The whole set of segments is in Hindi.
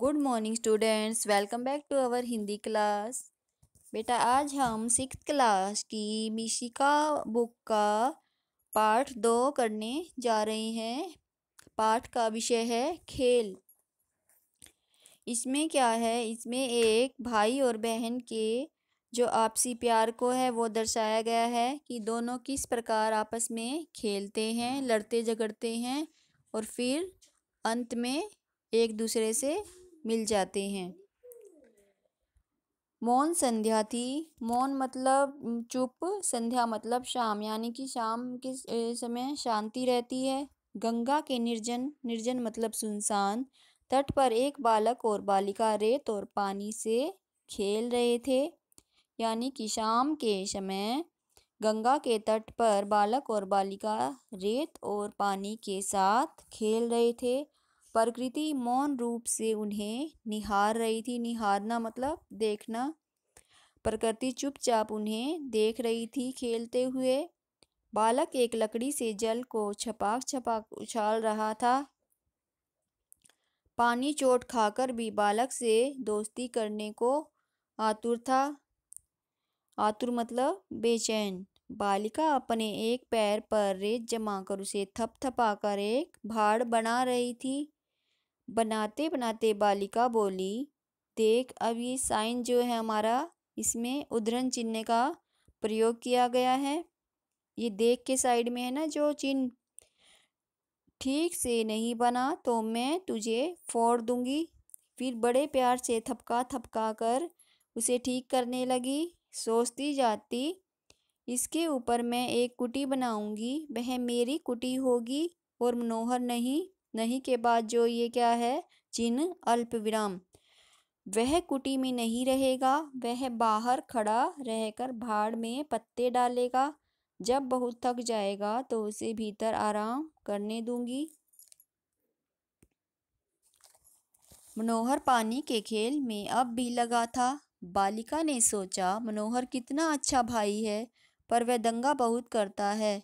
good morning students welcome back to our Hindi class बेटा आज हम सिक्स क्लास की मिशिका बुक का पाठ दो करने जा रहे हैं पाठ का विषय है खेल इसमें क्या है इसमें एक भाई और बहन के जो आपसी प्यार को है वो दर्शाया गया है कि दोनों किस प्रकार आपस में खेलते हैं लड़ते झगड़ते हैं और फिर अंत में एक दूसरे से मिल जाते हैं मौन संध्या थी मौन मतलब चुप संध्या मतलब शाम यानी कि शाम के समय शांति रहती है गंगा के निर्जन निर्जन मतलब सुनसान तट पर एक बालक और बालिका रेत और पानी से खेल रहे थे यानी कि शाम के समय गंगा के तट पर बालक और बालिका रेत और पानी के साथ खेल रहे थे प्रकृति मौन रूप से उन्हें निहार रही थी निहारना मतलब देखना प्रकृति चुपचाप उन्हें देख रही थी खेलते हुए बालक एक लकड़ी से जल को छपाक छपाक उछाल रहा था पानी चोट खाकर भी बालक से दोस्ती करने को आतुर था आतुर मतलब बेचैन बालिका अपने एक पैर पर रेत जमा कर उसे थपथपाकर एक भाड़ बना रही थी बनाते बनाते बालिका बोली देख अब ये साइन जो है हमारा इसमें उद्धरण चिन्ह का प्रयोग किया गया है ये देख के साइड में है ना जो चिन्ह ठीक से नहीं बना तो मैं तुझे फोड़ दूंगी फिर बड़े प्यार से थपका थपका कर उसे ठीक करने लगी सोचती जाती इसके ऊपर मैं एक कुटी बनाऊंगी वह मेरी कुटी होगी और मनोहर नहीं नहीं के बाद जो ये क्या है चिन्ह अल्प विराम वह कुटी में नहीं रहेगा वह बाहर खड़ा रहकर भाड़ में पत्ते डालेगा जब बहुत थक जाएगा तो उसे भीतर आराम करने दूंगी मनोहर पानी के खेल में अब भी लगा था बालिका ने सोचा मनोहर कितना अच्छा भाई है पर वह दंगा बहुत करता है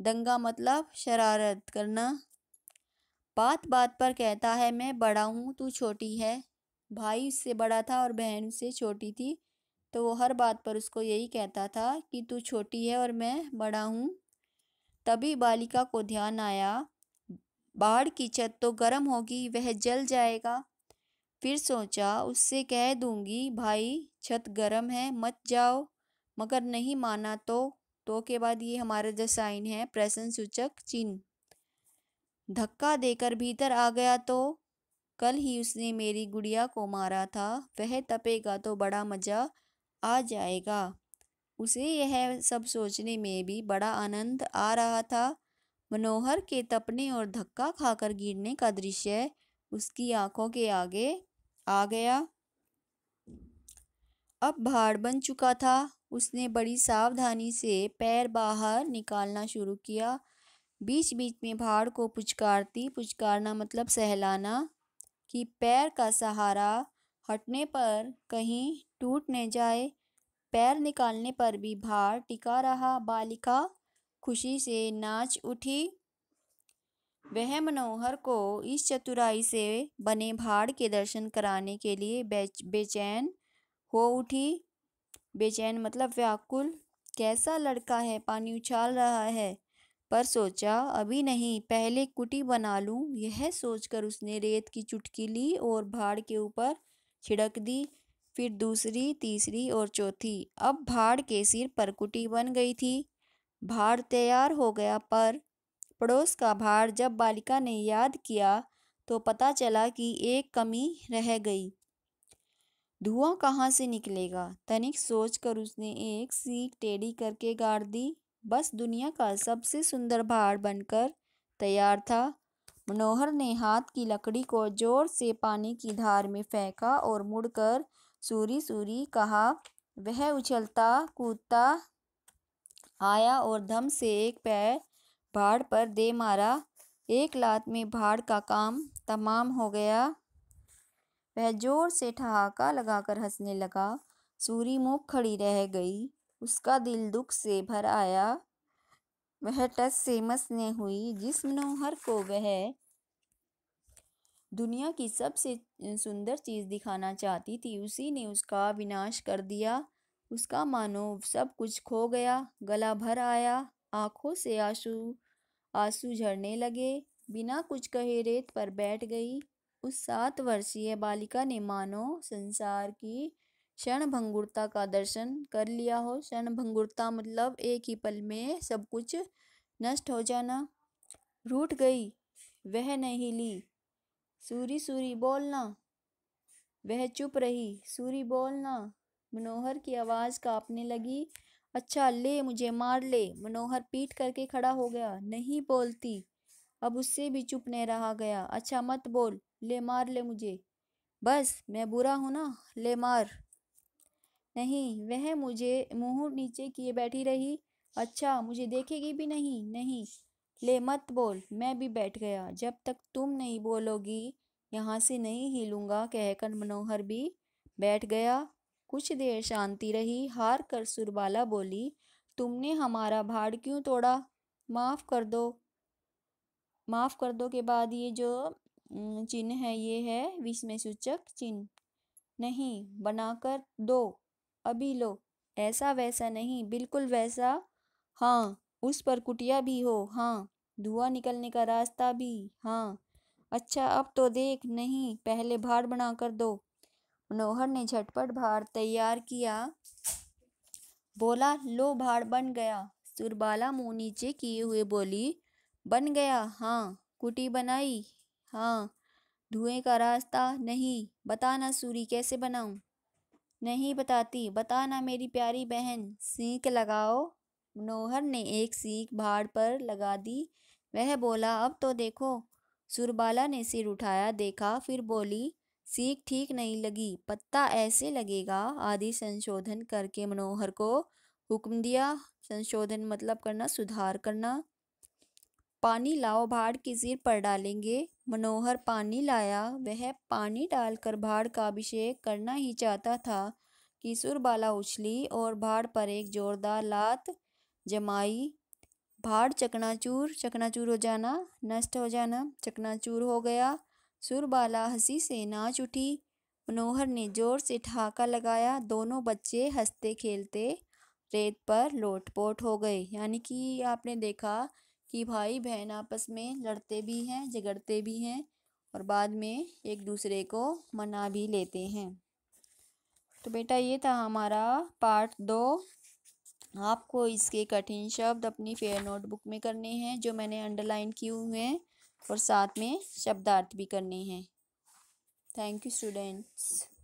दंगा मतलब शरारत करना बात बात पर कहता है मैं बड़ा हूँ तू छोटी है भाई उससे बड़ा था और बहन उससे छोटी थी तो वो हर बात पर उसको यही कहता था कि तू छोटी है और मैं बड़ा हूँ तभी बालिका को ध्यान आया बाढ़ की छत तो गर्म होगी वह जल जाएगा फिर सोचा उससे कह दूंगी भाई छत गर्म है मत जाओ मगर नहीं माना तो तो के बाद ये हमारा जो साइन है प्रसन्न सूचक चिन्ह धक्का देकर भीतर आ गया तो कल ही उसने मेरी गुड़िया को मारा था वह तपेगा तो बड़ा मज़ा आ जाएगा उसे यह सब सोचने में भी बड़ा आनंद आ रहा था मनोहर के तपने और धक्का खाकर गिरने का दृश्य उसकी आंखों के आगे आ गया अब भाड़ बन चुका था उसने बड़ी सावधानी से पैर बाहर निकालना शुरू किया बीच बीच में भाड़ को पुचकारती पुचकारना मतलब सहलाना कि पैर का सहारा हटने पर कहीं टूट न जाए पैर निकालने पर भी भार टिका रहा बालिका खुशी से नाच उठी वह मनोहर को इस चतुराई से बने भाड़ के दर्शन कराने के लिए बेचैन हो उठी बेचैन मतलब व्याकुल कैसा लड़का है पानी उछाल रहा है पर सोचा अभी नहीं पहले कुटी बना लूं यह सोचकर उसने रेत की चुटकी ली और भाड़ के ऊपर छिड़क दी फिर दूसरी तीसरी और चौथी अब भाड़ के सिर पर कुटी बन गई थी भाड़ तैयार हो गया पर पड़ोस का भाड़ जब बालिका ने याद किया तो पता चला कि एक कमी रह गई धुआं कहाँ से निकलेगा तनिक सोचकर उसने एक सीख टेढ़ी करके गाड़ दी बस दुनिया का सबसे सुंदर भाड़ बनकर तैयार था मनोहर ने हाथ की लकड़ी को जोर से पानी की धार में फेंका और मुड़कर सूरी सूरी कहा वह उछलता कूदता आया और धम से एक पैर भाड़ पर दे मारा एक लात में भाड़ का काम तमाम हो गया वह जोर से ठहाका लगाकर हंसने लगा सूरी मुख खड़ी रह गई उसका दिल दुख से भर आया वह टस से मस ने हुई जिस मनोहर को वह दुनिया की सबसे सुंदर चीज़ दिखाना चाहती थी उसी ने उसका विनाश कर दिया उसका मानो सब कुछ खो गया गला भर आया आंखों से आंसू आंसू झड़ने लगे बिना कुछ कहे रेत पर बैठ गई उस सात वर्षीय बालिका ने मानो संसार की क्षण भंगुरता का दर्शन कर लिया हो क्षण भंगुरता मतलब एक ही पल में सब कुछ नष्ट हो जाना रूठ गई वह नहीं ली सूरी सूरी बोलना वह चुप रही सूरी बोलना मनोहर की आवाज़ कांपने लगी अच्छा ले मुझे मार ले मनोहर पीट करके खड़ा हो गया नहीं बोलती अब उससे भी चुप नहीं रहा गया अच्छा मत बोल ले मार ले मुझे बस मैं बुरा हूँ ना ले मार नहीं वह मुझे मुंह नीचे किए बैठी रही अच्छा मुझे देखेगी भी नहीं नहीं ले मत बोल मैं भी बैठ गया जब तक तुम नहीं बोलोगी यहाँ से नहीं हिलूंगा कहकर मनोहर भी बैठ गया कुछ देर शांति रही हार कर सुरबाला बोली तुमने हमारा भाड़ क्यों तोड़ा माफ़ कर दो माफ़ कर दो के बाद ये जो चिन्ह है ये है विस्मय सूचक चिन्ह नहीं बनाकर दो अभी लो ऐसा वैसा नहीं बिल्कुल वैसा हाँ उस पर कुटिया भी हो हाँ धुआं निकलने का रास्ता भी हाँ अच्छा अब तो देख नहीं पहले भार बना कर दो मनोहर ने झटपट भार तैयार किया बोला लो भार बन गया सुरबाला मुँह नीचे किए हुए बोली बन गया हाँ कुटी बनाई हाँ धुएं का रास्ता नहीं बताना सूरी कैसे बनाऊं नहीं बताती बताना मेरी प्यारी बहन सीख लगाओ मनोहर ने एक सीख भाड़ पर लगा दी वह बोला अब तो देखो सुरबाला ने सिर उठाया देखा फिर बोली सीख ठीक नहीं लगी पत्ता ऐसे लगेगा आदि संशोधन करके मनोहर को हुक्म दिया संशोधन मतलब करना सुधार करना पानी लाओ भाड़ की सिर पर डालेंगे मनोहर पानी लाया वह पानी डालकर भाड़ का अभिषेक करना ही चाहता था कि सुरबाला उछली और भाड़ पर एक जोरदार लात जमाई भाड़ चकनाचूर चकनाचूर हो जाना नष्ट हो जाना चकनाचूर हो गया सुरबाला हंसी से नाच उठी मनोहर ने जोर से ठहाका लगाया दोनों बच्चे हंसते खेलते रेत पर लोटपोट हो गए यानी कि आपने देखा कि भाई बहन आपस में लड़ते भी हैं झगड़ते भी हैं और बाद में एक दूसरे को मना भी लेते हैं तो बेटा ये था हमारा पार्ट दो आपको इसके कठिन शब्द अपनी फेयर नोटबुक में करने हैं जो मैंने अंडरलाइन किए हुए हैं और साथ में शब्दार्थ भी करने हैं थैंक यू स्टूडेंट्स